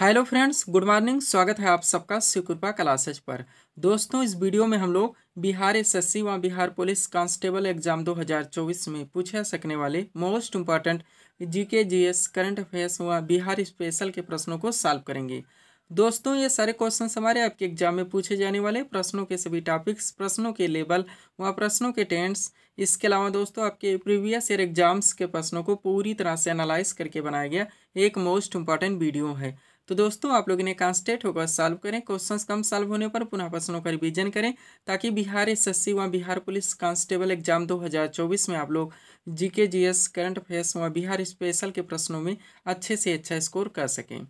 hello friends good morning स्वागत है आप सबका शिवकृपा क्लासेज पर दोस्तों इस वीडियो में हम लोग बिहार एस एस सी व बिहार पुलिस कांस्टेबल एग्जाम 2024 में पूछे सकने वाले most important GK GS current affairs व बिहार स्पेशल के प्रश्नों को सॉल्व करेंगे दोस्तों ये सारे क्वेश्चन हमारे आपके एग्जाम में पूछे जाने वाले प्रश्नों के सभी टॉपिक्स प्रश्नों के लेवल व प्रश्नों के टेंट्स इसके अलावा दोस्तों आपके प्रीवियस ईयर एग्जाम्स के प्रश्नों को पूरी तरह से एनालाइज करके बनाया गया एक मोस्ट इम्पॉर्टेंट वीडियो है तो दोस्तों आप लोग इन्हें कॉन्स्टेंट होकर सॉल्व करें क्वेश्चन कम सॉल्व होने पर पुनः प्रश्नों का रिविजन करें ताकि बिहार एस एस व बिहार पुलिस कांस्टेबल एग्जाम 2024 में आप लोग जीके जीएस करंट अफेयर्स व बिहार स्पेशल के प्रश्नों में अच्छे से अच्छा स्कोर कर सकें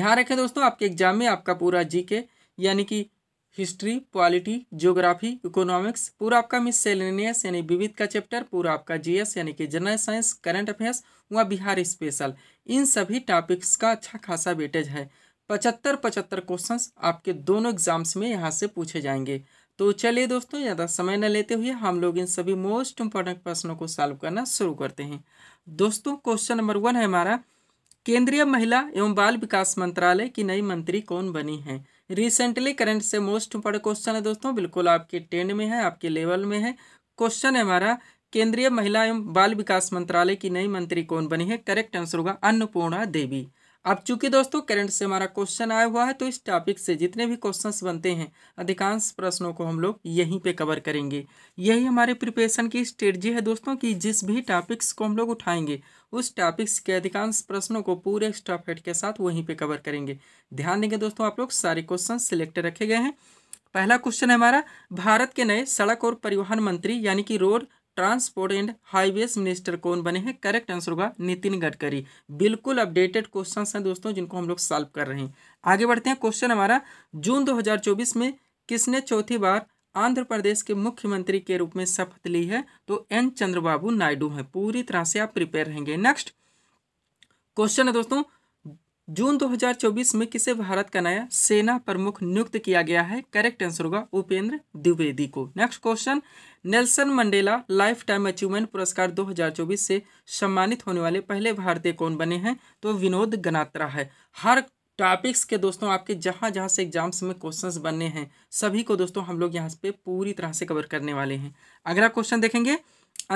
ध्यान रखें दोस्तों आपके एग्जाम में आपका पूरा जी यानी कि हिस्ट्री पॉलिटी ज्योग्राफी इकोनॉमिक्स पूरा आपका सेलिनियस यानी विविध का चैप्टर पूरा आपका जीएस यानी कि जनरल साइंस करंट अफेयर्स व बिहार स्पेशल इन सभी टॉपिक्स का अच्छा खासा वेटेज है पचहत्तर पचहत्तर क्वेश्चन आपके दोनों एग्जाम्स में यहाँ से पूछे जाएंगे तो चलिए दोस्तों ज़्यादा समय न लेते हुए हम लोग इन सभी मोस्ट इम्पॉर्टेंट प्रश्नों को सॉल्व करना शुरू करते हैं दोस्तों क्वेश्चन नंबर वन है हमारा केंद्रीय महिला एवं बाल विकास मंत्रालय की नई मंत्री कौन बनी है रिसेंटली करंट से मोस्ट इंपॉर्टेंट क्वेश्चन है दोस्तों बिल्कुल आपके टेन में है आपके लेवल में है क्वेश्चन है हमारा केंद्रीय महिला एवं बाल विकास मंत्रालय की नई मंत्री कौन बनी है करेक्ट आंसर होगा अन्नपूर्णा देवी अब चूंकि दोस्तों करंट से हमारा क्वेश्चन आया हुआ है तो इस टॉपिक से जितने भी क्वेश्चंस बनते हैं अधिकांश प्रश्नों को हम लोग यहीं पे कवर करेंगे यही हमारे प्रिपरेशन की स्ट्रेटजी है दोस्तों कि जिस भी टॉपिक्स को हम लोग उठाएंगे उस टॉपिक्स के अधिकांश प्रश्नों को पूरे स्टॉप हेड के साथ वहीं पर कवर करेंगे ध्यान देंगे दोस्तों आप लोग सारे क्वेश्चन सिलेक्ट रखे गए हैं पहला क्वेश्चन है हमारा भारत के नए सड़क और परिवहन मंत्री यानी कि road transport and highways minister कौन बने हैं करेक्ट आंसर होगा नितिन गडकरी बिल्कुल अपडेटेड क्वेश्चन हैं दोस्तों जिनको हम लोग सॉल्व कर रहे हैं आगे बढ़ते हैं क्वेश्चन हमारा जून 2024 में किसने चौथी बार आंध्र प्रदेश के मुख्यमंत्री के रूप में शपथ ली है तो एन चंद्रबाबू नायडू हैं पूरी तरह से आप प्रिपेयर रहेंगे नेक्स्ट क्वेश्चन है दोस्तों जून 2024 में किसे भारत का नया सेना प्रमुख नियुक्त किया गया है करेक्ट आंसर होगा उपेंद्र द्विवेदी को next question Nelson Mandela lifetime achievement पुरस्कार 2024 से सम्मानित होने वाले पहले भारतीय कौन बने हैं तो विनोद गनात्रा है हर टॉपिक्स के दोस्तों आपके जहाँ जहाँ से एग्जाम्स में क्वेश्चंस बनने हैं सभी को दोस्तों हम लोग यहाँ पे पूरी तरह से कवर करने वाले हैं अगला क्वेश्चन देखेंगे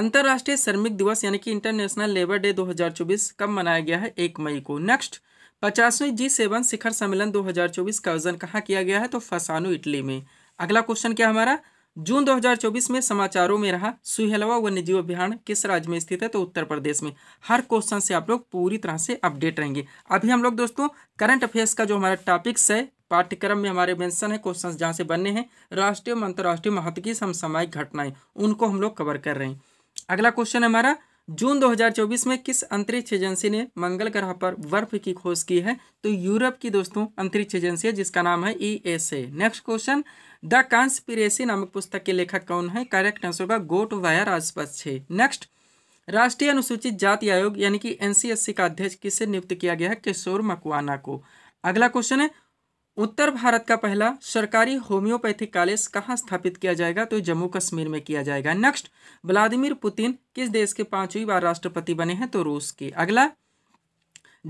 अंतर्राष्ट्रीय श्रमिक दिवस यानी कि इंटरनेशनल लेबर डे 2024 कब मनाया गया है एक मई को नेक्स्ट पचासवें जी सेवन शिखर सम्मेलन 2024 का आयोजन कहाँ किया गया है तो फसानो इटली में अगला क्वेश्चन क्या हमारा जून 2024 में समाचारों में रहा सुहेलवा वन्यजीव अभियान किस राज्य में स्थित है तो उत्तर प्रदेश में हर क्वेश्चन से आप लोग पूरी तरह से अपडेट रहेंगे अभी हम लोग दोस्तों करंट अफेयर्स का जो हमारा टॉपिक्स है पाठ्यक्रम में हमारे मेंशन है क्वेश्चंस जहाँ से बनने हैं राष्ट्रीय अंतर्राष्ट्रीय महत्व की समसामयिक घटनाएं उनको हम लोग कवर कर रहे हैं अगला क्वेश्चन हमारा जून 2024 में किस अंतरिक्ष एजेंसी ने मंगल ग्रह पर बर्फ की खोज की है तो यूरोप की दोस्तों अंतरिक्ष एजेंसी है जिसका नाम है E S A next question the conspiracy नामक पुस्तक के लेखक कौन है करेक्ट आंसर होगा गोट वायर आसपास छे नेक्स्ट राष्ट्रीय अनुसूचित जाति आयोग यानी कि एनसीएससी का अध्यक्ष किसे नियुक्त किया गया है किशोर मकवाना को अगला क्वेश्चन है उत्तर भारत का पहला सरकारी होम्योपैथिक कॉलेज कहाँ स्थापित किया जाएगा तो जम्मू कश्मीर में किया जाएगा नेक्स्ट व्लादिमीर पुतिन किस देश के पांचवी बार राष्ट्रपति बने हैं तो रूस के अगला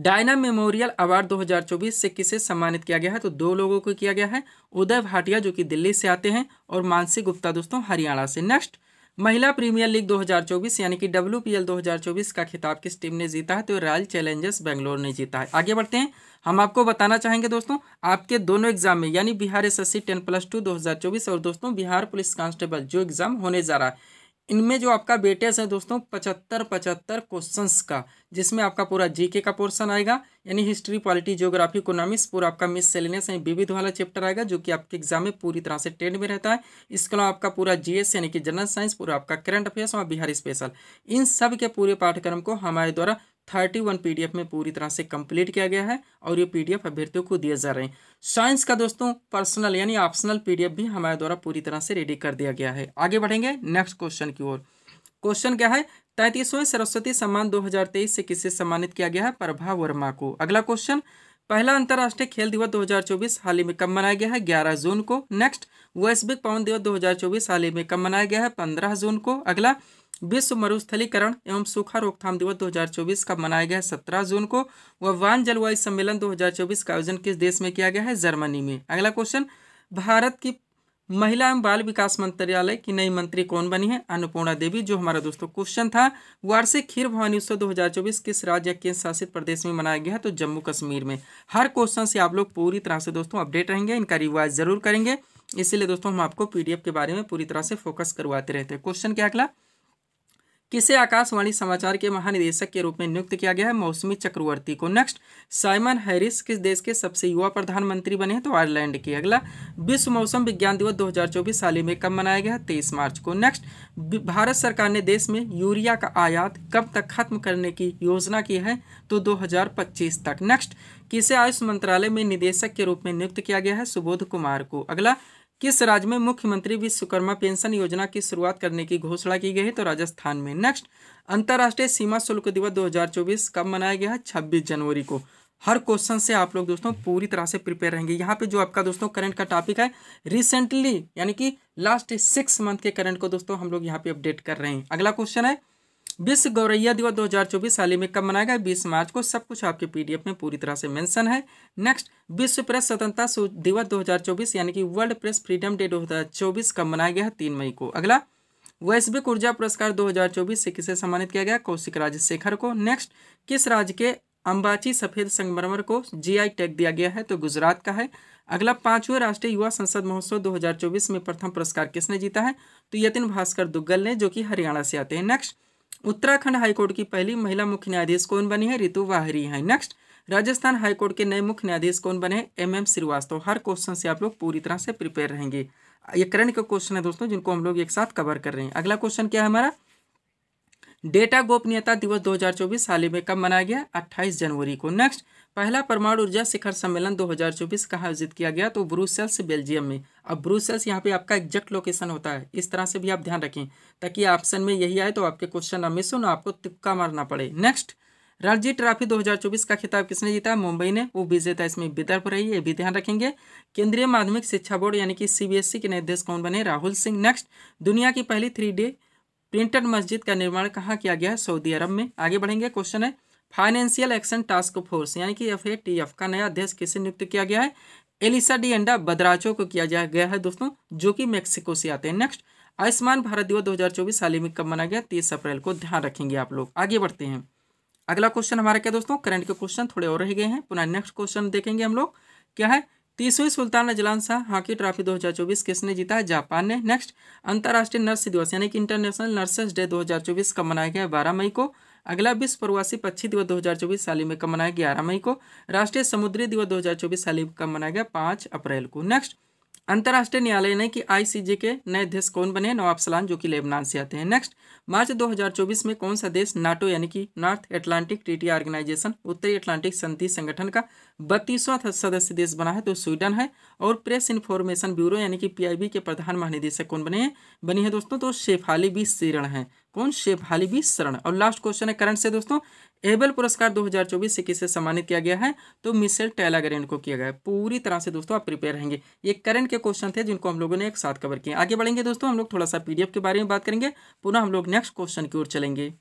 डायना मेमोरियल अवार्ड 2024 से किसे सम्मानित किया गया है तो दो लोगों को किया गया है उदय भाटिया जो कि दिल्ली से आते हैं और मानसी गुप्ता दोस्तों हरियाणा से नेक्स्ट महिला प्रीमियर लीग 2024 यानी कि डब्ल्यू 2024 का खिताब किस टीम ने जीता है तो रॉयल चैलेंजर्स बेंगलोर ने जीता है आगे बढ़ते हैं हम आपको बताना चाहेंगे दोस्तों आपके दोनों एग्जाम में यानी Bihar S S C ten plus two दो हज़ार चौबीस और दोस्तों बिहार पुलिस कांस्टेबल जो एग्ज़ाम होने जा रहा है इनमें जो आपका बेटेस है दोस्तों पचहत्तर पचहत्तर क्वेश्चंस का जिसमें आपका पूरा जीके का पोर्शन आएगा यानी हिस्ट्री पॉलिटी ज्योग्राफी इकोनॉमिक्स पूरा आपका मिस सेलिनस यानी विविध वाला चैप्टर आएगा जो कि आपके एग्जाम में पूरी तरह से ट्रेंड में रहता है इसके अलावा आपका पूरा जीएस यानी कि जनरल साइंस पूरा आपका करंट अफेयर्स और बिहार स्पेशल इन सब के पूरे पाठ्यक्रम को हमारे द्वारा थर्टी वन पी में पूरी तरह से कंप्लीट किया गया है और ये पी अभ्यर्थियों को दिए जा रहे हैं साइंस का दोस्तों पर्सनल यानी ऑप्शनल पी भी हमारे द्वारा पूरी तरह से रेडी कर दिया गया है आगे बढ़ेंगे नेक्स्ट क्वेश्चन की ओर क्वेश्चन क्या है तैतीसवें सरस्वती सम्मान दो से किसे सम्मानित किया गया है प्रभा वर्मा को अगला क्वेश्चन पहला अंतर्राष्ट्रीय खेल दिवस 2024 हाल ही में कब मनाया गया है 11 जून को नेक्स्ट वैश्विक पवन दिवस 2024 हाल ही में कब मनाया गया है 15 जून को अगला विश्व मरुस्थलीकरण एवं सूखा रोकथाम दिवस 2024 का मनाया गया है सत्रह जून को व वान जलवायु सम्मेलन 2024 का आयोजन किस देश में किया गया है जर्मनी में अगला क्वेश्चन भारत की महिला एवं बाल विकास मंत्रालय की नई मंत्री कौन बनी है अन्नपूर्णा देवी जो हमारा दोस्तों क्वेश्चन था वार्षिक खीर भवानी उत्सव दो किस राज्य केंद्र शासित प्रदेश में मनाया गया है तो जम्मू कश्मीर में हर क्वेश्चन से आप लोग पूरी तरह से दोस्तों अपडेट रहेंगे इनका रिवाइज जरूर करेंगे इसीलिए दोस्तों हम आपको पीडीएफ के बारे में पूरी तरह से फोकस करवाते रहते हैं क्वेश्चन क्या अगला किसे आकाशवाणी समाचार के महानिदेशक के रूप में नियुक्त किया गया है मौसमी चक्रवर्ती को नेक्स्ट साइमन हैरिस किस देश के सबसे युवा प्रधानमंत्री बने हैं तो आयरलैंड के अगला विश्व मौसम विज्ञान दिवस 2024 साल में कब मनाया गया तेईस मार्च को नेक्स्ट भारत सरकार ने देश में यूरिया का आयात कब तक खत्म करने की योजना की है तो दो तक नेक्स्ट किसे आयुष मंत्रालय में निदेशक के रूप में नियुक्त किया गया है सुबोध कुमार को अगला किस राज्य में मुख्यमंत्री विश्वकर्मा पेंशन योजना की शुरुआत करने की घोषणा की गई है तो राजस्थान में नेक्स्ट अंतर्राष्ट्रीय सीमा शुल्क दिवस 2024 कब मनाया गया है 26 जनवरी को हर क्वेश्चन से आप लोग दोस्तों पूरी तरह से प्रिपेयर रहेंगे यहाँ पे जो आपका दोस्तों करंट का टॉपिक है रिसेंटली यानी कि लास्ट सिक्स मंथ के करंट को दोस्तों हम लोग यहाँ पे अपडेट कर रहे हैं अगला क्वेश्चन है विश्व गौरैया दिवस दो हजार चौबीस साल में कब मनाया गया बीस मार्च को सब कुछ आपके पीडीएफ में पूरी तरह से मेंशन है नेक्स्ट विश्व प्रेस स्वतंत्रता दिवस दो हजार चौबीस यानी कि वर्ल्ड प्रेस फ्रीडम डे दो हजार चौबीस कब मनाया गया है तीन मई को अगला वैश्विक ऊर्जा पुरस्कार 2024 से किसे सम्मानित किया गया कौशिक राज शेखर को नेक्स्ट किस राज्य के अंबाची सफेद संगमरमर को जीआई टैग दिया गया है तो गुजरात का है अगला पांचवें राष्ट्रीय युवा संसद महोत्सव 2024 में प्रथम पुरस्कार किसने जीता है तो यतिन भास्कर दुग्गल ने जो कि हरियाणा से आते हैं नेक्स्ट उत्तराखंड हाईकोर्ट की पहली महिला मुख्य न्यायाधीश कौन बनी है रितु वाहरी हैं नेक्स्ट राजस्थान हाईकोर्ट के नए मुख्य न्यायाधीश कौन बने एम एम श्रीवास्तव हर क्वेश्चन से आप लोग पूरी तरह से प्रिपेयर रहेंगे ये करंट का क्वेश्चन है दोस्तों जिनको हम लोग एक साथ कवर कर रहे हैं अगला क्वेश्चन क्या है हमारा डेटा गोपनीयता दिवस 2024 साल में कब मनाया गया 28 जनवरी को नेक्स्ट पहला परमाणु ऊर्जा शिखर सम्मेलन 2024 कहाँ आयोजित किया गया तो ब्रूसेल्स बेल्जियम में अब ब्रूसेल्स यहाँ पे आपका एग्जैक्ट लोकेशन होता है इस तरह से भी आप ध्यान रखें ताकि ऑप्शन में यही आए तो आपके क्वेश्चन ना मिस हो ना आपको तिक्का मारना पड़े नेक्स्ट रणजी ट्रॉफी 2024 का खिताब किसने जीता मुंबई ने वो विजेता इसमें विदर्भ रही ये भी ध्यान रखेंगे केंद्रीय माध्यमिक शिक्षा बोर्ड यानी कि सीबीएसई e के निर्देश कौन बने राहुल सिंह नेक्स्ट दुनिया की पहली थ्री डे प्रिंटेड मस्जिद का निर्माण कहाँ किया गया है सऊदी अरब में आगे बढ़ेंगे क्वेश्चन है फाइनेंशियल एक्शन टास्क फोर्स यानी कि एफ टी एफ का नया अध्यक्ष किसे नियुक्त किया गया है एलिसा डी एंडा बदराचो को किया जा गया है दोस्तों जो कि मेक्सिको से आते हैं नेक्स्ट आयुष्मान भारत दिवस 2024 साल में कब मनाया गया तीस अप्रैल को ध्यान रखेंगे आप लोग आगे बढ़ते हैं अगला क्वेश्चन हमारा क्या दोस्तों करंट के क्वेश्चन थोड़े और रह गए हैं पुनः नेक्स्ट क्वेश्चन देखेंगे हम लोग क्या है तीसवीं Sultan Azlan Shah hockey trophy 2024 किसने जीता है जापान ने नेक्स्ट अंतर्राष्ट्रीय नर्स दिवस यानी कि इंटरनेशनल नर्सेस डे 2024 कब मनाया गया बारह मई को अगला विश्व प्रवासी पक्षी दिवस 2024 साली में कब मनाया गया ग्यारह मई को राष्ट्रीय समुद्री दिवस 2024 साली में कब मनाया गया पाँच अप्रैल को नेक्स्ट अंतर्राष्ट्रीय न्यायालय ने कि आईसीजे के नए अध्यक्ष कौन बने नवाब सलान जो कि लेबनान से आते हैं नेक्स्ट मार्च 2024 में कौन सा देश नाटो यानी कि नॉर्थ एटलांटिक ट्रीटी ऑर्गेनाइजेशन उत्तरी एटलांटिक संधि संगठन का बत्तीसवां सदस्य देश बना है तो स्वीडन है और प्रेस इन्फॉर्मेशन ब्यूरो यानी कि पीआईबी के प्रधान महानिदेशक कौन बने हैं बनी है दोस्तों तो शेफाली बी सीरण है कौन शेप हाली भी शरण और लास्ट क्वेश्चन है करंट से दोस्तों एबल पुरस्कार 2024 से किसे सम्मानित किया गया है तो मिसेल टेलाग्रेन को किया गया है पूरी तरह से दोस्तों आप प्रिपेयर रहेंगे ये करंट के क्वेश्चन थे जिनको हम लोगों ने एक साथ कवर किया आगे बढ़ेंगे दोस्तों हम लोग थोड़ा सा पीडीएफ के बारे में बात करेंगे पुनः हम लोग नेक्स्ट क्वेश्चन की ओर चलेंगे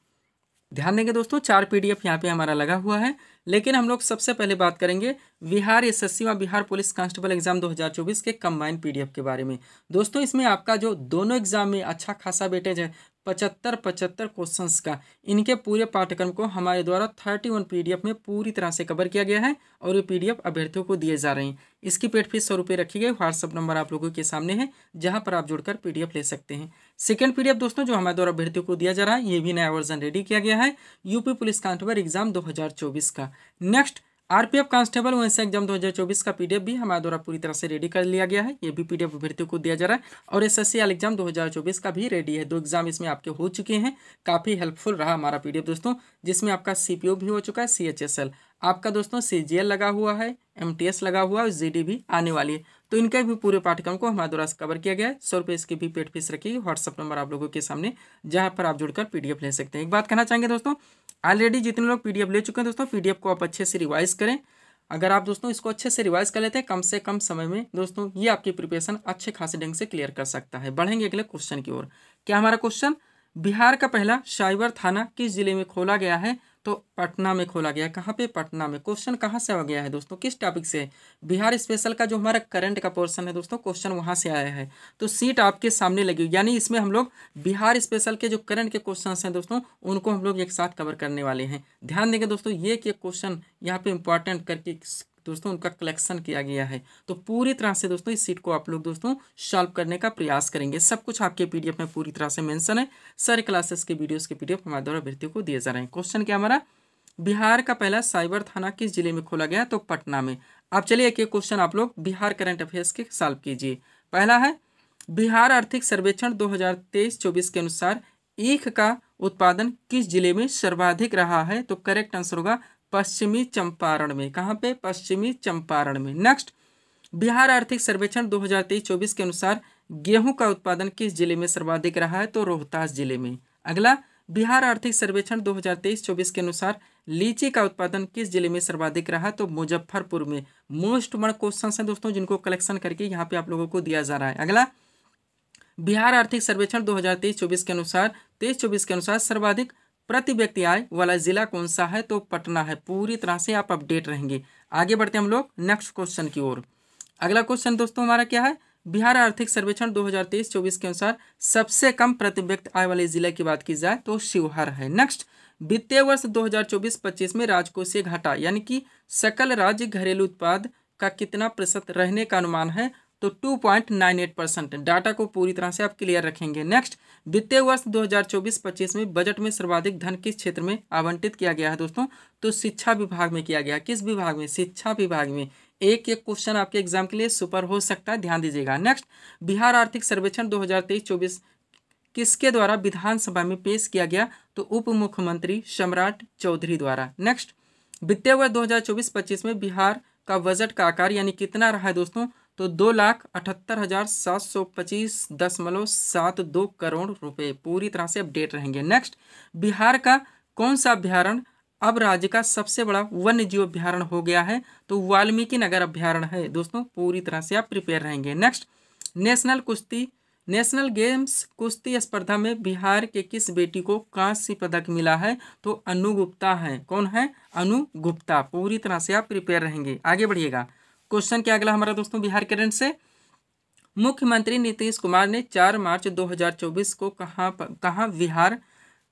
ध्यान देंगे दोस्तों चार पी डी पे हमारा लगा हुआ है लेकिन हम लोग सबसे पहले बात करेंगे Bihar S S Bihar police constable exam 2024 के कंबाइंड पीडीएफ के बारे में दोस्तों इसमें आपका जो दोनों एग्जाम में अच्छा खासा वेटेज है पचहत्तर पचहत्तर क्वेश्चंस का इनके पूरे पाठ्यक्रम को हमारे द्वारा थर्टी वन पी में पूरी तरह से कवर किया गया है और ये पीडीएफ अभ्यर्थियों को दिए जा रहे हैं इसकी पेड फीस सौ रुपये रखी गई व्हाट्सअप नंबर आप लोगों के सामने है जहाँ पर आप जुड़कर पीडीएफ ले सकते हैं सेकेंड पीडीएफ दोस्तों जो हमारे द्वारा अभ्यर्थियों को दिया जा रहा है ये भी नया वर्जन रेडी किया गया है यूपी पुलिस कांस्टेबल एग्जाम दो का नेक्स्ट आरपीएफ कांस्टेबल से एग्जाम 2024 का पीडीएफ भी हमारे द्वारा पूरी तरह से रेडी कर लिया गया है ये भी पीडीएफ अभ्यर्थियों को दिया जा रहा है और एसएससी एल एग्जाम 2024 का भी रेडी है दो एग्जाम इसमें आपके हो चुके हैं काफ़ी हेल्पफुल रहा हमारा पीडीएफ दोस्तों जिसमें आपका सीपीओ भी हो चुका है सी आपका दोस्तों सी लगा हुआ है एम लगा हुआ है और जीडी भी आने वाली है तो इनका भी पूरे पाठ्यक्रम को हमारे द्वारा कवर किया गया है सौ रुपये इसकी भी पेड फीस रखी व्हाट्सअप नंबर आप लोगों के सामने जहाँ पर आप जुड़कर पीडीएफ ले सकते हैं एक बात कहना चाहेंगे दोस्तों ऑलरेडी जितने लोग पीडीएफ ले चुके हैं दोस्तों पीडीएफ को आप अच्छे से रिवाइज करें अगर आप दोस्तों इसको अच्छे से रिवाइज कर लेते हैं कम से कम समय में दोस्तों ये आपकी प्रिपरेशन अच्छे खासे ढंग से क्लियर कर सकता है बढ़ेंगे अगले क्वेश्चन की ओर क्या हमारा क्वेश्चन बिहार का पहला साइबर थाना किस जिले में खोला गया है तो पटना में खोला गया कहाँ पे पटना में क्वेश्चन कहाँ से आ गया है दोस्तों किस टॉपिक से बिहार स्पेशल का जो हमारा करंट का पोर्शन है दोस्तों क्वेश्चन वहाँ से आया है तो सीट आपके सामने लगी यानी इसमें हम लोग बिहार स्पेशल के जो करंट के क्वेश्चन हैं दोस्तों उनको हम लोग एक साथ कवर करने वाले हैं ध्यान देंगे दोस्तों ये कि क्वेश्चन यहाँ पे इंपॉर्टेंट करके दोस्तों उनका कलेक्शन किया गया है तो पूरी तरह से दोस्तों इस सीट को आप लोग दोस्तों सॉल्व करने का प्रयास करेंगे सब कुछ आपके पीडीएफ में पूरी तरह से मेंशन है सारे क्लासेस के वीडियोस के पीडीएफ हमारे द्वारा अभ्यर्थियों को दिए जा रहे हैं क्वेश्चन क्या हमारा बिहार का पहला साइबर थाना किस जिले में खोला गया तो पटना में आप चलिए एक एक क्वेश्चन आप लोग बिहार करंट अफेयर्स के सॉल्व कीजिए पहला है बिहार आर्थिक सर्वेक्षण दो हजार के अनुसार ईख का उत्पादन किस जिले में सर्वाधिक रहा है तो करेक्ट आंसर होगा पश्चिमी चंपारण में कहाँ पे पश्चिमी चंपारण में नेक्स्ट बिहार आर्थिक सर्वेक्षण 2023-24 के अनुसार गेहूं का उत्पादन किस जिले में सर्वाधिक रहा है तो रोहतास जिले में अगला बिहार आर्थिक सर्वेक्षण 2023-24 के अनुसार लीची का उत्पादन किस जिले में सर्वाधिक रहा तो मुजफ्फरपुर में मोस्ट मर्क क्वेश्चन है दोस्तों जिनको कलेक्शन करके यहाँ पे आप लोगों को दिया जा रहा है अगला बिहार आर्थिक सर्वेक्षण 2023-24 के अनुसार तेईस चौबीस के अनुसार सर्वाधिक प्रति व्यक्ति आय वाला जिला कौन सा है तो पटना है पूरी तरह से आप अपडेट रहेंगे आगे बढ़ते हम लोग नेक्स्ट क्वेश्चन की ओर अगला क्वेश्चन दोस्तों हमारा क्या है बिहार आर्थिक सर्वेक्षण 2023-24 के अनुसार सबसे कम प्रति व्यक्ति आय वाले जिले की बात की जाए तो शिवहर है नेक्स्ट वित्तीय वर्ष 2024-25 में राजकोषीय घाटा यानी कि सकल राज्य घरेलू उत्पाद का कितना प्रतिशत रहने का अनुमान है तो 2.98 परसेंट डाटा को पूरी तरह से आप क्लियर रखेंगे नेक्स्ट वित्तीय वर्ष 2024-25 में बजट में सर्वाधिक धन किस क्षेत्र में आवंटित किया गया है दोस्तों तो शिक्षा विभाग में किया गया किस विभाग में शिक्षा विभाग में एक एक क्वेश्चन आपके एग्जाम के लिए सुपर हो सकता है ध्यान दीजिएगा नेक्स्ट बिहार आर्थिक सर्वेक्षण दो हजार किसके द्वारा विधानसभा में पेश किया गया तो उप मुख्यमंत्री सम्राट चौधरी द्वारा नेक्स्ट वित्तीय वर्ष दो हजार में बिहार का बजट का आकार यानी कितना रहा है दोस्तों तो दो लाख अठहत्तर हज़ार सात सौ पच्चीस दशमलव सात दो करोड़ रुपए पूरी तरह से अपडेट रहेंगे नेक्स्ट बिहार का कौन सा अभ्यारण अब राज्य का सबसे बड़ा वन्य जीव अभ्यारण हो गया है तो वाल्मीकि नगर अभ्यारण है दोस्तों पूरी तरह से आप प्रिपेयर रहेंगे नेक्स्ट नेशनल कुश्ती नेशनल गेम्स कुश्ती स्पर्धा में बिहार के किस बेटी को कांस्य पदक मिला है तो अनु गुप्ता है कौन है अनु गुप्ता पूरी तरह से आप प्रिपेयर रहेंगे आगे बढ़िएगा क्वेश्चन क्या अगला हमारा दोस्तों बिहार करंट से मुख्यमंत्री नीतीश कुमार ने 4 मार्च 2024 को कहाँ कहाँ बिहार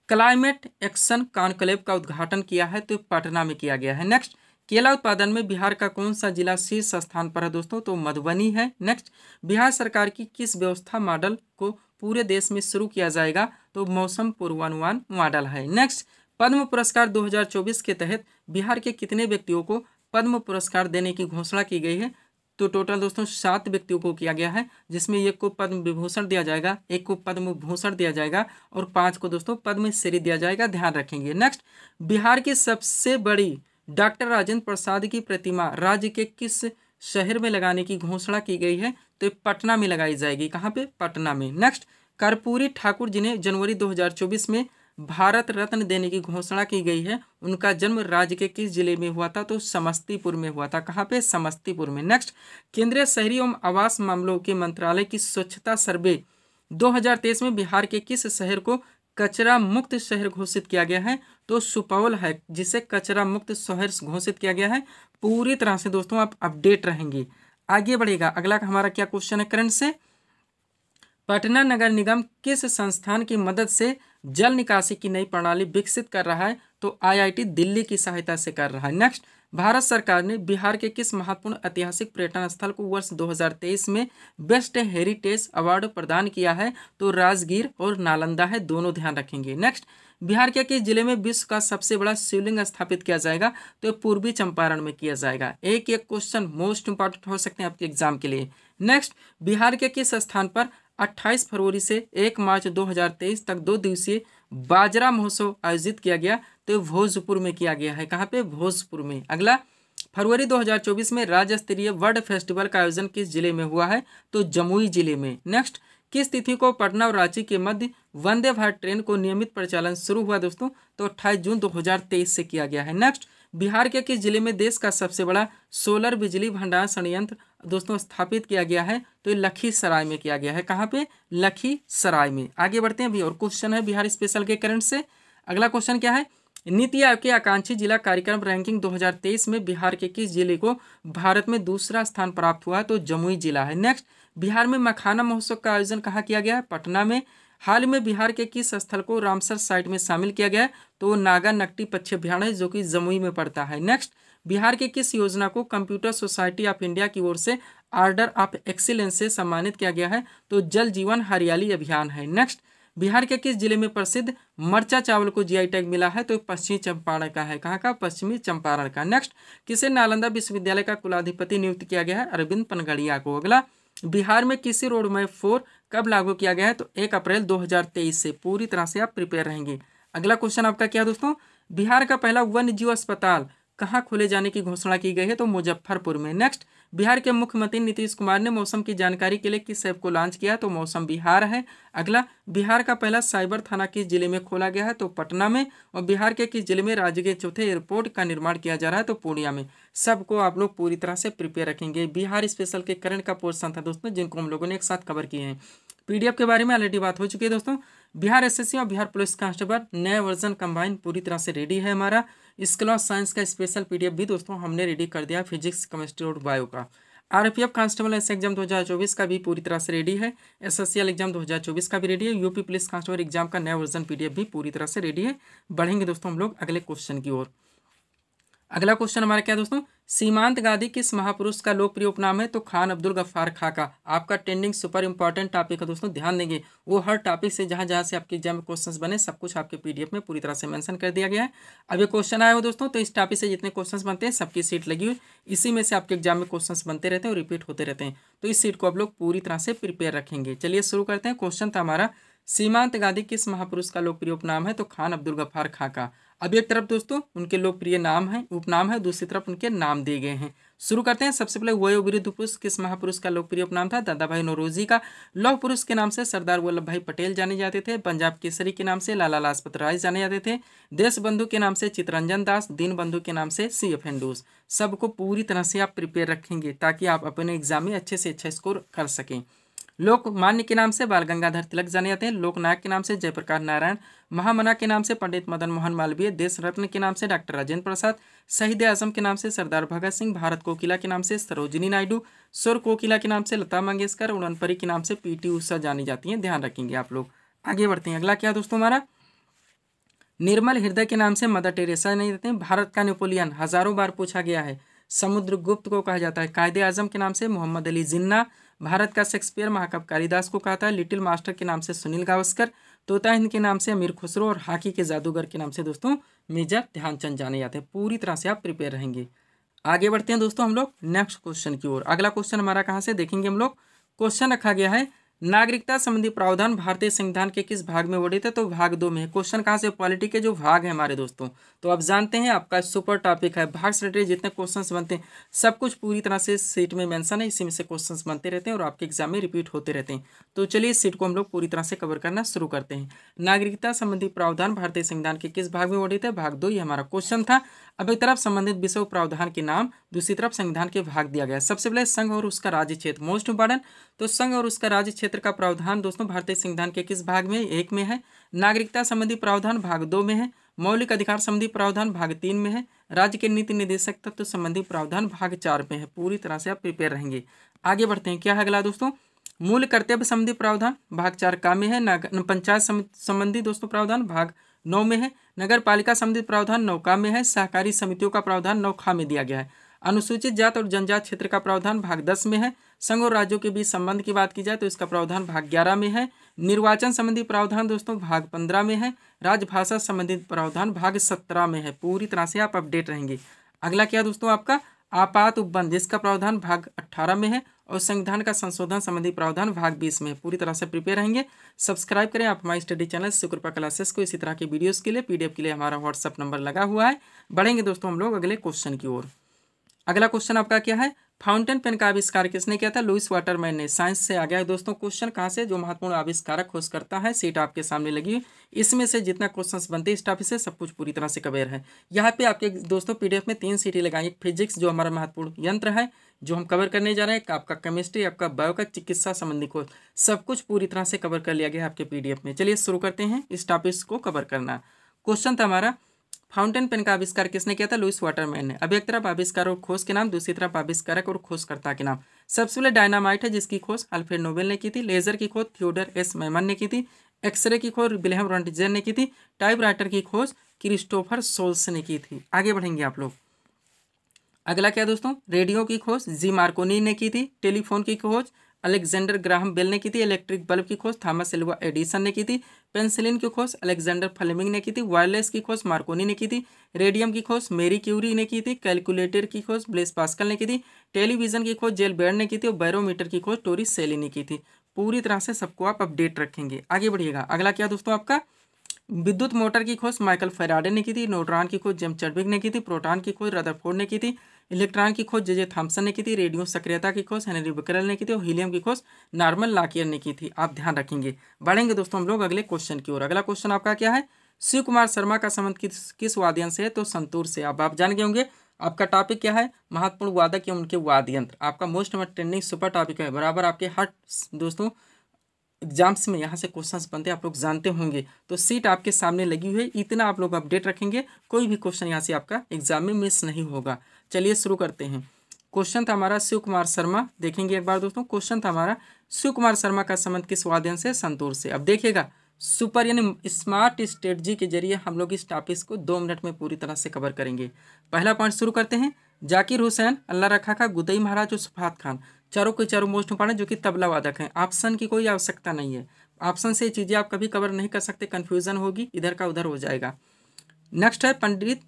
क्लाइमेट एक्शन कॉन्क्लेव का उद्घाटन किया है तो पटना में किया गया है नेक्स्ट केला उत्पादन में बिहार का कौन सा जिला शीर्ष स्थान पर है दोस्तों तो मधुबनी है नेक्स्ट बिहार सरकार की किस व्यवस्था मॉडल को पूरे देश में शुरू किया जाएगा तो मौसम पूर्वानुमान मॉडल है नेक्स्ट पद्म पुरस्कार 2024 के तहत बिहार के कितने व्यक्तियों को पद्म पुरस्कार देने की घोषणा की गई है तो टोटल दोस्तों सात व्यक्तियों को किया गया है जिसमें एक को पद्म विभूषण दिया जाएगा एक को पद्म भूषण दिया जाएगा और पांच को दोस्तों पद्म श्री दिया जाएगा ध्यान रखेंगे नेक्स्ट बिहार की सबसे बड़ी डॉक्टर राजेंद्र प्रसाद की प्रतिमा राज्य के किस शहर में लगाने की घोषणा की गई है तो पटना में लगाई जाएगी कहाँ पे पटना में नेक्स्ट कर्पूरी ठाकुर जी ने जनवरी दो में भारत रत्न देने की घोषणा की गई है उनका जन्म राज्य के किस जिले में हुआ था तो समस्तीपुर में हुआ था कहाँ पे समस्तीपुर में नेक्स्ट केंद्रीय शहरी एवं आवास मामलों के मंत्रालय की स्वच्छता सर्वे 2023 में बिहार के किस शहर को कचरा मुक्त शहर घोषित किया गया है तो सुपौल है जिसे कचरा मुक्त शहर घोषित किया गया है पूरी तरह से दोस्तों आप अपडेट रहेंगे आगे बढ़ेगा अगला हमारा क्या क्वेश्चन है करंट से पटना नगर निगम किस संस्थान की मदद से जल निकासी की नई प्रणाली विकसित कर रहा है तो आईआईटी दिल्ली की सहायता से कर रहा है नेक्स्ट भारत सरकार ने बिहार के किस महत्वपूर्ण ऐतिहासिक पर्यटन स्थल को वर्ष 2023 में बेस्ट हेरिटेज अवार्ड प्रदान किया है तो राजगीर और नालंदा है दोनों ध्यान रखेंगे नेक्स्ट बिहार के किस जिले में विश्व का सबसे बड़ा शिवलिंग स्थापित किया जाएगा तो पूर्वी चंपारण में किया जाएगा एक एक क्वेश्चन मोस्ट इंपॉर्टेंट हो सकते हैं आपके एग्जाम के लिए नेक्स्ट बिहार के किस स्थान पर अट्ठाईस फरवरी से एक मार्च दो तक दो दिवसीय बाजरा महोत्सव आयोजित किया गया तो भोजपुर में किया गया है कहाँ पे भोजपुर में अगला फरवरी 2024 में राज्य स्तरीय वर्ल्ड फेस्टिवल का आयोजन किस जिले में हुआ है तो जमुई जिले में नेक्स्ट किस तिथि को पटना और रांची के मध्य वंदे भारत ट्रेन को नियमित परिचालन शुरू हुआ दोस्तों तो अट्ठाईस जून 2023 से किया गया है नेक्स्ट बिहार के किस जिले में देश का सबसे बड़ा सोलर बिजली भंडार संयंत्र दोस्तों स्थापित किया गया है तो ये लखीसराय में किया गया है कहाँ पे लखीसराय में आगे बढ़ते हैं अभी और क्वेश्चन है बिहार स्पेशल के करंट से अगला क्वेश्चन क्या है नीति आयोग के आकांक्षी जिला कार्यक्रम रैंकिंग 2023 में बिहार के किस जिले को भारत में दूसरा स्थान प्राप्त हुआ है तो जमुई जिला है नेक्स्ट बिहार में मखाना महोत्सव का आयोजन कहाँ किया गया है पटना में हाल में बिहार के किस स्थल को रामसर साइट में शामिल किया गया तो नागा नकटी पक्षी अभ्यारण्य जो कि जमुई में पड़ता है नेक्स्ट बिहार के किस योजना को कंप्यूटर सोसाइटी ऑफ इंडिया की ओर से आर्डर ऑफ एक्सीलेंस से सम्मानित किया गया है तो जल जीवन हरियाली अभियान है नेक्स्ट बिहार के किस जिले में प्रसिद्ध मरचा चावल को जीआई टैग मिला है तो पश्चिमी चंपारण का है कहाँ का पश्चिमी चंपारण का नेक्स्ट किसे नालंदा विश्वविद्यालय का कुलाधिपति नियुक्त किया गया है अरविंद पनगड़िया को अगला बिहार में किसी रोड मैप फोर कब लागू किया गया है तो एक अप्रैल 2023 से पूरी तरह से आप प्रिपेयर रहेंगे अगला क्वेश्चन आपका क्या दोस्तों बिहार का पहला वन्य जीव अस्पताल कहाँ खोले जाने की घोषणा की गई है तो मुजफ्फरपुर में नेक्स्ट बिहार के मुख्यमंत्री नीतीश कुमार ने मौसम की जानकारी के लिए किस ऐप को लॉन्च किया तो मौसम बिहार है अगला बिहार का पहला साइबर थाना किस जिले में खोला गया है तो पटना में और बिहार के किस जिले में राज्य के चौथे एयरपोर्ट का निर्माण किया जा रहा है तो पूर्णिया में सबको आप लोग पूरी तरह से प्रिपेयर रखेंगे बिहार स्पेशल के करंट का पोर्सन था दोस्तों जिनको हम लोगों ने एक साथ कवर किए हैं पीडीएफ के बारे में ऑलरेडी बात हो चुकी है दोस्तों बिहार एसएससी और बिहार पुलिस कांस्टेबल नए वर्जन कंबाइन पूरी तरह से रेडी है हमारा इसके अलावा साइंस का स्पेशल पी भी दोस्तों हमने रेडी कर दिया फिजिक्स केमिस्ट्री और बायो का एफ कांस्टेबल एस एग्जाम 2024 का भी पूरी तरह से रेडी है एस एस एग्जाम 2024 का भी रेडी है यूपी पुलिस कांस्टेबल एग्जाम का नया वर्जन पीडीएफ भी पूरी तरह से रेडी है बढ़ेंगे दोस्तों हम लोग अगले क्वेश्चन की ओर अगला क्वेश्चन हमारा क्या दोस्तों सीमांत गांधी किस महापुरुष का लोकप्रिय उपनाम है तो खान अब्दुल गफ्फार खा का आपका ट्रेंडिंग सुपर इंपॉर्टेंट टॉपिक है दोस्तों ध्यान देंगे वो हर टॉपिक से जहां जहाँ से आपके एग्जाम क्वेश्चन बने सब कुछ आपके पीडीएफ में पूरी तरह से मेंशन कर दिया गया है अब ये क्वेश्चन आया हो दोस्तों तो इस टॉपिक से जितने क्वेश्चन बनते हैं सबकी सीट लगी हुई इसी में से आपके एग्जाम में क्वेश्चन बनते रहते हैं और रिपीट होते रहते हैं तो इस सीट को आप लोग पूरी तरह से प्रिपेयर रखेंगे चलिए शुरू करते हैं क्वेश्चन था हमारा सीमांत गांधी किस महापुरुष का लोकप्रिय उपनाम है तो खान अब्दुल गफ्फार खा का अब एक तरफ दोस्तों उनके लोकप्रिय नाम है उपनाम है दूसरी तरफ उनके नाम दिए गए हैं शुरू करते हैं सबसे पहले वयो वृद्ध पुरुष किस महापुरुष का लोकप्रिय उपनाम था दादा भाई नौरोजी का लौह पुरुष के नाम से सरदार वल्लभ भाई पटेल जाने जाते थे पंजाब केसरी के नाम से लाला लाजपत राय जाने जाते थे देश बंधु के नाम से चितरंजन दास दीन बंधु के नाम से सी एफ एंडोस सबको पूरी तरह से आप प्रिपेयर रखेंगे ताकि आप अपने एग्जाम में अच्छे से अच्छा स्कोर कर सकें लोकमान्य के नाम से बाल गंगाधर तिलक जाने जाते हैं लोकनायक के नाम से जयप्रकाश नारायण महामना के नाम से पंडित मदन मोहन मालवीय देश रत्न के नाम से डॉक्टर राजेंद्र प्रसाद शहीद आजम के नाम से सरदार भगत सिंह भारत कोकिला के नाम से सरोजिनी नायडू सुर कोकिला के नाम से लता मंगेशकर उड़नपरी के नाम से पीटी उषा जानी जाती हैं ध्यान रखेंगे आप लोग आगे बढ़ते हैं अगला क्या दोस्तों हमारा निर्मल हृदय के नाम से मदर टेरेसा नहीं देते हैं भारत का नेपोलियन हजारों बार पूछा गया है समुद्र गुप्त को कहा जाता है कायदे आजम के नाम से मोहम्मद अली जिन्ना भारत का शेक्सपियर महाकवि कालिदास को कहा था लिटिल मास्टर के नाम से सुनील गावस्कर तोता हिंद के नाम से अमीर खुसरो और हॉकी के जादूगर के नाम से दोस्तों मेजर ध्यानचंद जाने जाते हैं पूरी तरह से आप प्रिपेयर रहेंगे आगे बढ़ते हैं दोस्तों हम लोग नेक्स्ट क्वेश्चन की ओर अगला क्वेश्चन हमारा कहाँ से देखेंगे हम लोग क्वेश्चन रखा गया है नागरिकता संबंधी प्रावधान भारतीय संविधान के किस भाग में वर्णित है तो भाग दो में क्वेश्चन कहाँ से पॉलिटी के जो भाग है हमारे दोस्तों तो आप जानते हैं आपका सुपर टॉपिक है भाग से जितने क्वेश्चंस बनते हैं सब कुछ पूरी तरह से सीट में मेंशन है इसी में से क्वेश्चंस बनते रहते हैं और आपके एग्जाम में रिपीट होते रहते हैं तो चलिए इस सीट को हम लोग पूरी तरह से कवर करना शुरू करते हैं नागरिकता संबंधी प्रावधान भारतीय संविधान के किस भाग में वर्णित है भाग दो ये हमारा क्वेश्चन था अब एक तरफ संबंधित विषय प्रावधान के नाम दूसरी तरफ संविधान के भाग दिया गया सबसे पहले संघ और उसका राज्य क्षेत्र मोस्ट इंपॉर्टेंट तो संघ और उसका राज्य क्षेत्र का प्रावधान दोस्तों भारतीय संविधान के किस भाग में एक में है नागरिकता संबंधी प्रावधान भाग दो में है मौलिक अधिकार संबंधी प्रावधान भाग तीन में है राज्य के नीति निदेशक तत्व संबंधी प्रावधान भाग चार में है पूरी तरह से आप प्रिपेयर रहेंगे आगे बढ़ते हैं क्या है अगला दोस्तों मूल कर्तव्य संबंधी प्रावधान भाग चार का में है पंचायत संबंधी दोस्तों प्रावधान भाग नौ में है नगर पालिका संबंधित प्रावधान नौका में है सहकारी समितियों का प्रावधान नौखा में दिया गया है अनुसूचित जात और जनजात क्षेत्र का प्रावधान भाग दस में है संघ और राज्यों के बीच संबंध की बात की जाए तो इसका प्रावधान भाग ग्यारह में है निर्वाचन संबंधी प्रावधान दोस्तों भाग पंद्रह में है राजभाषा संबंधित प्रावधान भाग सत्रह में है पूरी तरह से आप अपडेट रहेंगे अगला क्या दोस्तों आपका आपात उपबंधिश का प्रावधान भाग अट्ठारह में है और संविधान का संशोधन संबंधी प्रावधान भाग बीस में पूरी तरह से प्रिपेयर रहेंगे सब्सक्राइब करें आप हमारे स्टडी चैनल सुकृपा क्लासेस को इसी तरह के वीडियोस के लिए पीडीएफ के लिए हमारा व्हाट्सअप नंबर लगा हुआ है बढ़ेंगे दोस्तों हम लोग अगले क्वेश्चन की ओर अगला क्वेश्चन आपका क्या है फाउंटेन पेन का आविष्कार किसने किया था लुइस वाटरमैन ने साइंस से आ गया है दोस्तों क्वेश्चन कहाँ से जो महत्वपूर्ण आविष्कारक खोज करता है सीट आपके सामने लगी हुई इसमें से जितना क्वेश्चन बनते हैं टॉपिक से सब कुछ पूरी तरह से कवेयर है यहाँ पे आपके दोस्तों पीडीएफ में तीन सीटें लगाएंगे फिजिक्स जो हमारा महत्वपूर्ण यंत्र है जो हम कवर करने जा रहे हैं आपका केमिस्ट्री आपका बायो का चिकित्सा संबंधी कोर्स सब कुछ पूरी तरह से कवर कर लिया गया है आपके पीडीएफ में चलिए शुरू करते हैं इस टॉपिक को कवर करना क्वेश्चन था हमारा फाउंटेन पेन का आविष्कार किसने किया था लुइस वाटरमैन ने अभी एक तरफ आविष्कार और खोज के नाम दूसरी तरफ आविष्कारक और खोजकर्ता के नाम सबसे पहले डायनामाइट है जिसकी खोज अल्फ्रेड नोबेल ने की थी लेजर की खोज थियोडर एस मेमन ने की थी एक्सरे की खोज विलियम रॉन्टिजन ने की थी टाइपराइटर की खोज क्रिस्टोफर सोल्स ने की थी आगे बढ़ेंगे आप लोग अगला क्या दोस्तों रेडियो की खोज जी मार्कोनी ने की थी टेलीफोन की खोज अलेक्जेंडर ग्राहम बेल ने की थी इलेक्ट्रिक बल्ब की खोज थॉमस एल्वा एडिसन ने की थी पेंसिलिन की खोज अलेक्जेंडर फ्लेमिंग ने की थी वायरलेस की खोज मार्कोनी ने की थी रेडियम की खोज मेरी क्यूरी ने की थी कैलकुलेटर की खोज ब्लेस पास्कल ने की थी टेलीविजन की खोज जेल बेड ने की थी और बैरोमीटर की खोज टोरी सेली ने की थी पूरी तरह से सबको आप अपडेट रखेंगे आगे बढ़िएगा अगला क्या दोस्तों आपका विद्युत मोटर की खोज माइकल फेराडे ने की थी न्यूट्रॉन की खोज जेम चर्बिक ने की थी प्रोटॉन की खोज रदरफोर्ड ने की थी इलेक्ट्रॉन की खोज जे जे थॉम्सन ने की थी रेडियो सक्रियता की खोज हेनरी बकरल ने की थी और हीलियम की खोज नॉर्मल लाकियर ने की थी आप ध्यान रखेंगे बढ़ेंगे दोस्तों हम लोग अगले क्वेश्चन की ओर अगला क्वेश्चन आपका क्या है शिव कुमार शर्मा का संबंध किस किस वाद्यंत्र से है तो संतूर से अब आप जान गए होंगे आपका टॉपिक क्या है महत्वपूर्ण वादक या उनके वाद्यंत्र आपका मोस्ट ट्रेंडिंग सुपर टॉपिक है बराबर आपके हर दोस्तों एग्जाम्स में यहाँ से क्वेश्चंस बनते हैं आप लोग जानते होंगे तो सीट आपके सामने लगी हुई है इतना आप लोग अपडेट रखेंगे कोई भी क्वेश्चन यहाँ से आपका एग्जाम में मिस नहीं होगा चलिए शुरू करते हैं क्वेश्चन था हमारा शिव कुमार शर्मा देखेंगे एक बार दोस्तों क्वेश्चन था हमारा शिव कुमार शर्मा का संबंध किस वादन से संतूर से अब देखिएगा सुपर यानी स्मार्ट स्ट्रेटजी के जरिए हम लोग इस टॉपिक को दो मिनट में पूरी तरह से कवर करेंगे पहला पॉइंट शुरू करते हैं जाकिर हुसैन अल्लाह रखा का गुदई महाराज और सुफात खान चारों के चारों मोस्ट इम्पॉर्टेंट जो कि तबला वादक हैं ऑप्शन की कोई आवश्यकता नहीं है ऑप्शन से चीज़ें आप कभी कवर नहीं कर सकते कन्फ्यूजन होगी इधर का उधर हो जाएगा नेक्स्ट है पंडित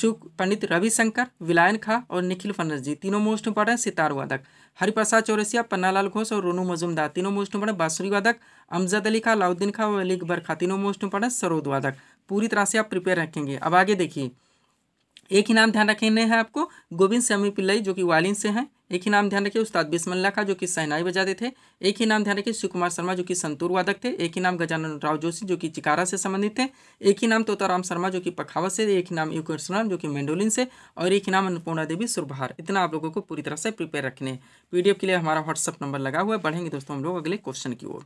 शुक पंडित रविशंकर विलायन खा और निखिल फनर्जी तीनों मोस्ट इंपॉर्टेंट सितार वादक हरिप्रसाद चौरसिया पन्नालाल घोष और रोनू मजूमदार तीनों मोस्ट इंपॉर्टेंट बांसुरी वादक अमजद अली खा लाउद्दीन खा और अली अकबर खा तीनों मोस्ट इंपॉर्टेंट सरोद वादक पूरी तरह से आप प्रिपेयर रखेंगे अब आगे देखिए एक ही नाम ध्यान रखने हैं आपको गोविंद स्वामी पिल्लई जो कि वालिन से हैं एक ही नाम ध्यान रखिए उस्ताद बिस्मल्ला का जो कि सहनाई बजाते थे एक ही नाम ध्यान रखिए शिव कुमार शर्मा जो कि संतूर वादक थे एक ही नाम गजानन राव जोशी जो कि चिकारा से संबंधित थे एक ही नाम तोताराम शर्मा जो कि पखावत से एक ही नाम युग कृष्णन जो कि मेंडोलिन से और एक ही नाम अन्नपूर्णा देवी सुरभार इतना आप लोगों को पूरी तरह से प्रिपेयर रखने पीडीएफ के लिए हमारा व्हाट्सअप नंबर लगा हुआ है बढ़ेंगे दोस्तों हम लोग अगले क्वेश्चन की ओर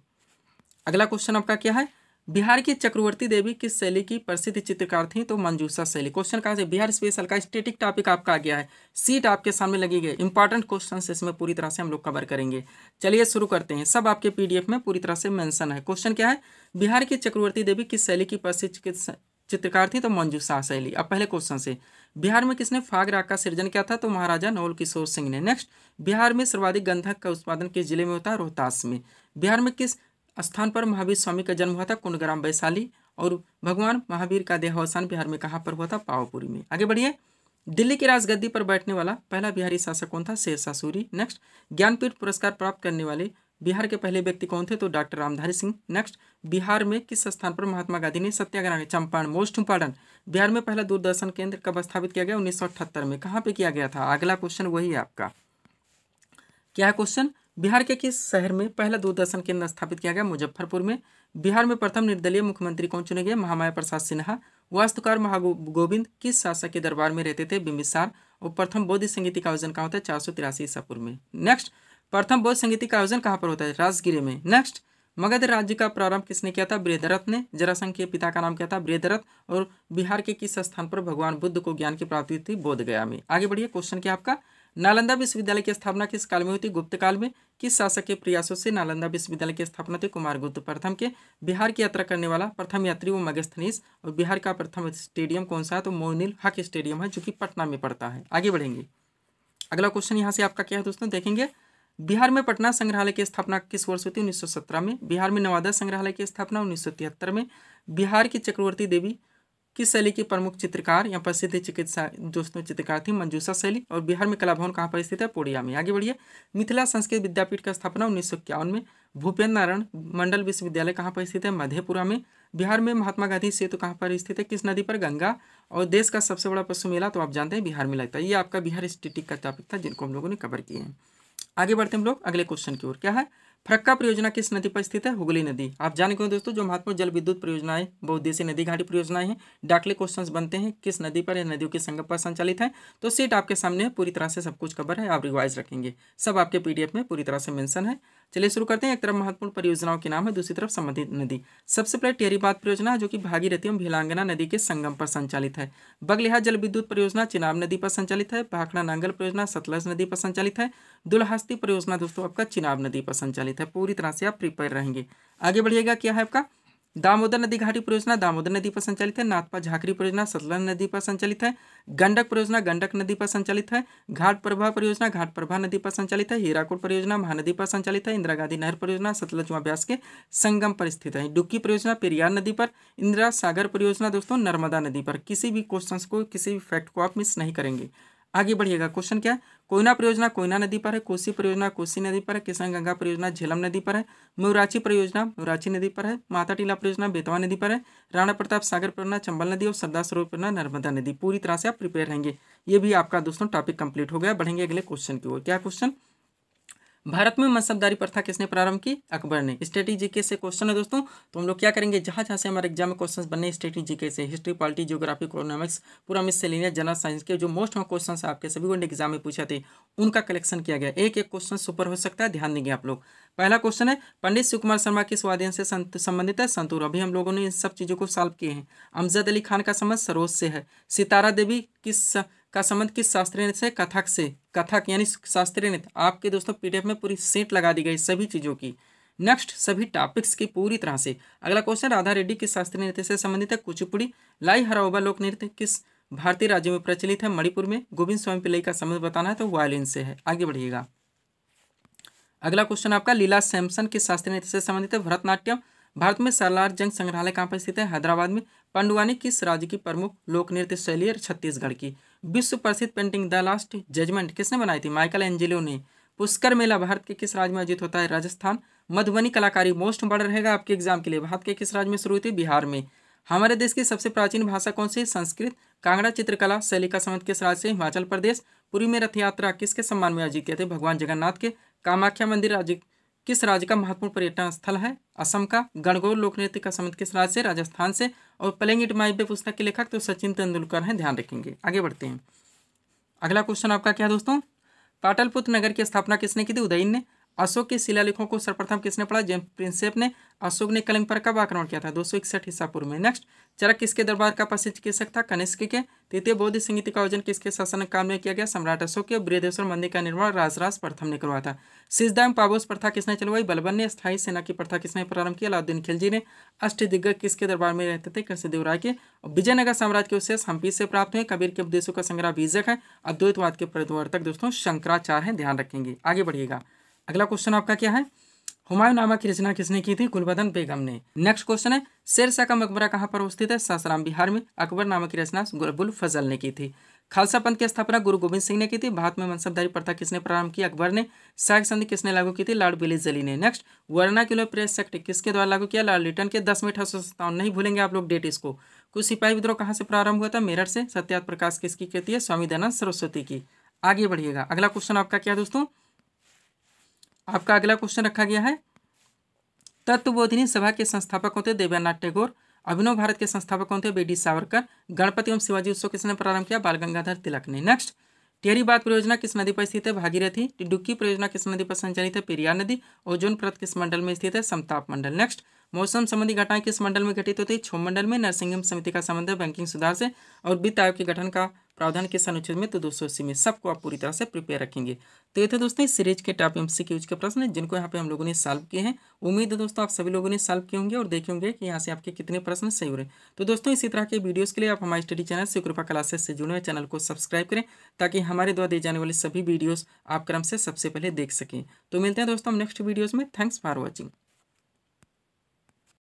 अगला क्वेश्चन आपका क्या है बिहार की चक्रवर्ती देवी किस शैली की प्रसिद्ध चित्रकार थी तो मंजूषा शैली क्वेश्चन कहा से बिहार स्पेशल का स्टेटिक टॉपिक आपका आ गया है सीट आपके सामने लगी गई इंपॉर्टेंट क्वेश्चन इसमें पूरी तरह से हम लोग कवर करेंगे चलिए शुरू करते हैं सब आपके पीडीएफ में पूरी तरह से मेंशन है क्वेश्चन क्या है बिहार की चक्रवर्ती देवी किस शैली की प्रसिद्ध चित्रकार थी तो मंजूषा शैली अब पहले क्वेश्चन से बिहार में किसने फाग राग का सृजन किया था तो महाराजा नवल किशोर सिंह ने नेक्स्ट बिहार में सर्वाधिक गंधक का उत्पादन किस जिले में होता है रोहतास में बिहार में किस स्थान पर महावीर स्वामी का जन्म हुआ था कुंडग्राम वैशाली और भगवान महावीर का देहावसान बिहार में कहाँ पर हुआ था पावापुरी में आगे बढ़िए दिल्ली की राजगद्दी पर बैठने वाला पहला बिहारी शासक कौन था शेरशाह सूरी नेक्स्ट ज्ञानपीठ पुरस्कार प्राप्त करने वाले बिहार के पहले व्यक्ति कौन थे तो डॉक्टर रामधारी सिंह नेक्स्ट बिहार में किस स्थान पर महात्मा गांधी ने सत्याग्रह चंपारण मोस्ट इंपॉर्टेंट बिहार में पहला दूरदर्शन केंद्र कब स्थापित किया गया उन्नीस में कहाँ पे किया गया था अगला क्वेश्चन वही है आपका क्या क्वेश्चन बिहार के किस शहर में पहला दूरदर्शन केंद्र स्थापित किया गया मुजफ्फरपुर में बिहार में प्रथम निर्दलीय मुख्यमंत्री कौन चुने गए महामाया प्रसाद सिन्हा वास्तुकार महागोविंद किस शासक के दरबार में रहते थे बिम्बिसार और प्रथम बौद्ध संगीति का आयोजन कहाँ होता है चार सौ तिरासी ईसापुर में नेक्स्ट प्रथम बौद्ध संगीति का आयोजन कहाँ पर होता है राजगिरी में नेक्स्ट मगध राज्य का प्रारंभ किसने किया था ब्रेदरथ ने जरासंघ के पिता का नाम क्या था ब्रेदरथ और बिहार के किस स्थान पर भगवान बुद्ध को ज्ञान की प्राप्ति थी बोधगया में आगे बढ़िए क्वेश्चन क्या आपका नालंदा विश्वविद्यालय की स्थापना किस काल में हुई थी गुप्त काल में किस शासक के प्रयासों से नालंदा विश्वविद्यालय की स्थापना थी कुमार गुप्त प्रथम के बिहार की यात्रा करने वाला प्रथम यात्री वो मगस्थनीस और बिहार का प्रथम स्टेडियम कौन सा है तो मोनिल हक स्टेडियम है जो कि पटना में पड़ता है आगे बढ़ेंगे अगला क्वेश्चन यहाँ से आपका क्या है दोस्तों देखेंगे बिहार में पटना संग्रहालय की स्थापना किस वर्ष होती है उन्नीस में बिहार में नवादा संग्रहालय की स्थापना उन्नीस में बिहार की चक्रवर्ती देवी किस शैली की प्रमुख चित्रकार या प्रसिद्ध चिकित्सा दोस्तों चित्रकार थी मंजूषा शैली और बिहार में कला भवन कहाँ पर स्थित है पूर्णिया में आगे बढ़िए मिथिला संस्कृत विद्यापीठ का स्थापना उन्नीस में भूपेन्द्र नारायण मंडल विश्वविद्यालय कहाँ पर स्थित है मधेपुरा में बिहार में महात्मा गांधी सेतु तो कहाँ पर स्थित है किस नदी पर गंगा और देश का सबसे बड़ा पशु मेला तो आप जानते हैं बिहार में लगता है ये आपका बिहार स्टेटिक का टॉपिक था जिनको हम लोगों ने कवर किए हैं आगे बढ़ते हम लोग अगले क्वेश्चन की ओर क्या है फरक्का परियोजना किस नदी पर स्थित है हुगली नदी आप जान क्यों दोस्तों जो महत्वपूर्ण जल विद्युत परियोजनाएं देशी नदी घाटी परियोजनाएं हैं डाकले क्वेश्चंस बनते हैं किस नदी पर या नदियों के संगम पर संचालित है तो सीट आपके सामने पूरी तरह से सब कुछ कवर है आप रिवाइज रखेंगे सब आपके पीडीएफ में पूरी तरह से मैंशन है चलिए शुरू करते हैं एक तरफ महत्वपूर्ण परियोजनाओं के नाम है दूसरी तरफ संबंधित नदी सबसे पहले बात परियोजना जो कि भागीरथी एवं भिलांगना नदी के संगम पर संचालित है बगलिहा जल विद्युत परियोजना चिनाब नदी पर संचालित है भाखड़ा नांगल परियोजना सतलज नदी पर संचालित है दुलहस्ती परियोजना दोस्तों आपका चिनाब नदी पर संचालित है पूरी तरह से आप प्रिपेयर रहेंगे आगे बढ़िएगा क्या है आपका दामोदर नदी घाटी परियोजना दामोदर नदी पर संचालित है नाथपा झाकरी परियोजना सतलज नदी पर संचालित है गंडक परियोजना गंडक नदी पर संचालित है घाट प्रभा परियोजना घाट प्रभा नदी पर संचालित है हीराकोट परियोजना महानदी पर संचालित है इंदिरा गांधी नहर परियोजना सतलज अभ्यास के संगम पर स्थित है डुक्की परियोजना पेरियार नदी पर इंदिरा सागर परियोजना दोस्तों नर्मदा नदी पर किसी भी क्वेश्चन को किसी भी फैक्ट को आप मिस नहीं करेंगे आगे बढ़िएगा क्वेश्चन क्या है कोयना परियोजना कोयना नदी पर है कोसी परियोजना कोसी नदी पर है किसान गंगा परियोजना झेलम नदी पर है मयूराची परियोजना मयूराची नदी पर है माता टीला परियोजना बेतवा नदी पर है राणा प्रताप सागर परियोजना चंबल नदी और सरदार सरोवर परियोजना नर्मदा नदी पूरी तरह से आप प्रिपेयर रहेंगे ये भी आपका दोस्तों टॉपिक कंप्लीट हो गया बढ़ेंगे अगले क्वेश्चन की ओर क्या क्वेश्चन भारत में मनसबदारी प्रथा किसने प्रारंभ की अकबर ने स्टेटी जीके से क्वेश्चन है दोस्तों तो हम लोग क्या करेंगे जहाँ जहाँ से हमारे एग्जाम में क्वेश्चन बने स्टेटी जीके से हिस्ट्री पॉलिटी जियोग्राफी इकोनॉमिक्स पूरा मिसलिनियर जनरल साइंस के जो मोस्ट ऑफ क्वेश्चन आपके सभी को एग्जाम में पूछा थे उनका कलेक्शन किया गया एक एक क्वेश्चन सुपर हो सकता है ध्यान देंगे आप लोग पहला क्वेश्चन है पंडित शिव कुमार शर्मा किस वाद्यन से संबंधित है संतूर अभी हम लोगों ने इन सब चीज़ों को सॉल्व किए हैं अमजद अली खान का समझ सरोज से है सितारा देवी किस का संबंध किस शास्त्रीय नृत्य से कथक से कथक यानी शास्त्रीय नृत्य आपके दोस्तों पीडीएफ में पूरी सेट लगा दी गई सभी चीज़ों की नेक्स्ट सभी टॉपिक्स की पूरी तरह से अगला क्वेश्चन राधा रेड्डी किस शास्त्रीय नृत्य से संबंधित है कुचिपुड़ी लाई हराओबा लोक नृत्य किस भारतीय राज्य में प्रचलित है मणिपुर में गोविंद स्वामी पिल्लई का संबंध बताना है तो वायलिन से है आगे बढ़िएगा अगला क्वेश्चन आपका लीला सैमसन किस शास्त्रीय नृत्य से संबंधित है भरतनाट्यम भारत में सरलार जंग संग्रहालय कहाँ पर स्थित है हैदराबाद में पंडुआ किस राज्य की प्रमुख लोक नृत्य शैली छत्तीसगढ़ की विश्व प्रसिद्ध पेंटिंग द लास्ट जजमेंट किसने बनाई थी माइकल एंजेलो ने पुष्कर मेला भारत के किस राज्य में आयोजित होता है राजस्थान मधुबनी कलाकारी मोस्ट बड़ा रहेगा आपके एग्जाम के लिए भारत के किस राज्य में शुरू हुई थी बिहार में हमारे देश की सबसे प्राचीन भाषा कौन सी संस्कृत कांगड़ा चित्रकला शैली का संबंध किस राज्य से हिमाचल प्रदेश पूरी में रथ यात्रा किसके सम्मान में आयोजित किए थे भगवान जगन्नाथ के कामाख्या मंदिर राज्य किस राज्य का महत्वपूर्ण पर्यटन स्थल है असम का गणगौर लोक नृत्य का संबंध किस राज्य से राजस्थान से और पलेंग इट माई बे पुस्तक के लेखक तो सचिन तेंदुलकर हैं ध्यान रखेंगे आगे बढ़ते हैं अगला क्वेश्चन आपका क्या दोस्तों पाटलपुत्र नगर की स्थापना किसने की थी उदयन ने अशोक के शिलालेखों को सर्वप्रथम किसने पढ़ा जेम प्रिंसेप ने अशोक ने कलिंग पर कब आक्रमण किया था दो सौ इकसठ ईसा पूर्व में नेक्स्ट चरक किसके दरबार का प्रसिद्ध चिकित्सक था कनिष्क के तृतीय बौद्ध संगीत का आयोजन किसके शासन काल में किया गया सम्राट अशोक के बृहदेश्वर मंदिर का निर्माण राजराज प्रथम ने करवाया था सिजदाम पाबोस प्रथा किसने चलवाई बलबन ने स्थायी सेना की प्रथा किसने प्रारंभ किया अलाउद्दीन खिलजी ने अष्ट दिग्गज किसके दरबार में रहते थे कृष्णदेव राय के विजयनगर साम्राज्य के अवशेष हम्पी से प्राप्त हुए कबीर के उपदेशों का संग्रह बीजक है अद्वैतवाद के प्रवर्तक दोस्तों शंकराचार्य ध्यान रखेंगे आगे बढ़िएगा अगला क्वेश्चन आपका क्या है हुमायूं नामा की रचना किसने की थी गुलबदन बेगम ने नेक्स्ट क्वेश्चन है शेरशाह का मकबरा कहाँ पर अवस्थित है सासाराम बिहार में अकबर नामा की रचना गुलबुल फजल ने की थी खालसा पंथ की स्थापना गुरु गोविंद सिंह ने की थी भारत में मनसबदारी प्रथा किसने प्रारंभ की अकबर ने सहायक संधि किसने लागू की थी लॉर्ड बिली जली ने नेक्स्ट वर्णा किलो प्रेस एक्ट किसके द्वारा लागू किया लॉर्ड लिटन के दस मिनट सौ नहीं भूलेंगे आप लोग डेट इसको कुछ सिपाही विद्रोह कहाँ से प्रारंभ हुआ था मेरठ से सत्यात प्रकाश किसकी कहती है स्वामी दयानंद सरस्वती की आगे बढ़िएगा अगला क्वेश्चन आपका क्या दोस्तों आपका अगला क्वेश्चन रखा गया है तत्वबोधिनी सभा के संस्थापक होते देवेन्द्रनाथ टैगोर अभिनव भारत के संस्थापक होते बेडी सावरकर गणपति एवं शिवाजी उत्सव किसने प्रारंभ किया बाल गंगाधर तिलक ने नेक्स्ट टिहरी बात परियोजना किस नदी पर स्थित है भागीरथी टिडुक्की परियोजना किस नदी पर संचालित है पेरियार नदी ओजोन प्रत किस मंडल में स्थित है समताप मंडल नेक्स्ट मौसम संबंधी घटनाएं किस मंडल में घटित होती है छो मंडल में नरसिंह समिति का संबंध है बैंकिंग सुधार से और वित्त आयोग के गठन का प्रावधान के अनुच्छेद में तो दोस्तों इसी में सबको आप पूरी तरह से प्रिपेयर रखेंगे तो ये थे दोस्तों इस सीरीज के टॉप एम सी के प्रश्न जिनको यहाँ पे हम लोगों ने सॉल्व किए हैं उम्मीद है दोस्तों आप सभी लोगों ने सॉल्व किए होंगे और देखे होंगे कि यहाँ से आपके कितने प्रश्न सही हो रहे हैं तो दोस्तों इसी तरह के वीडियोज़ के लिए आप हमारे स्टडी चैनल से कृपा क्लासेस से जुड़े चैनल को सब्सक्राइब करें ताकि हमारे द्वारा दिए जाने वाले सभी वीडियोज़ आप क्रम से सबसे पहले देख सकें तो मिलते हैं दोस्तों हम नेक्स्ट वीडियोज़ में थैंक्स फॉर वॉचिंग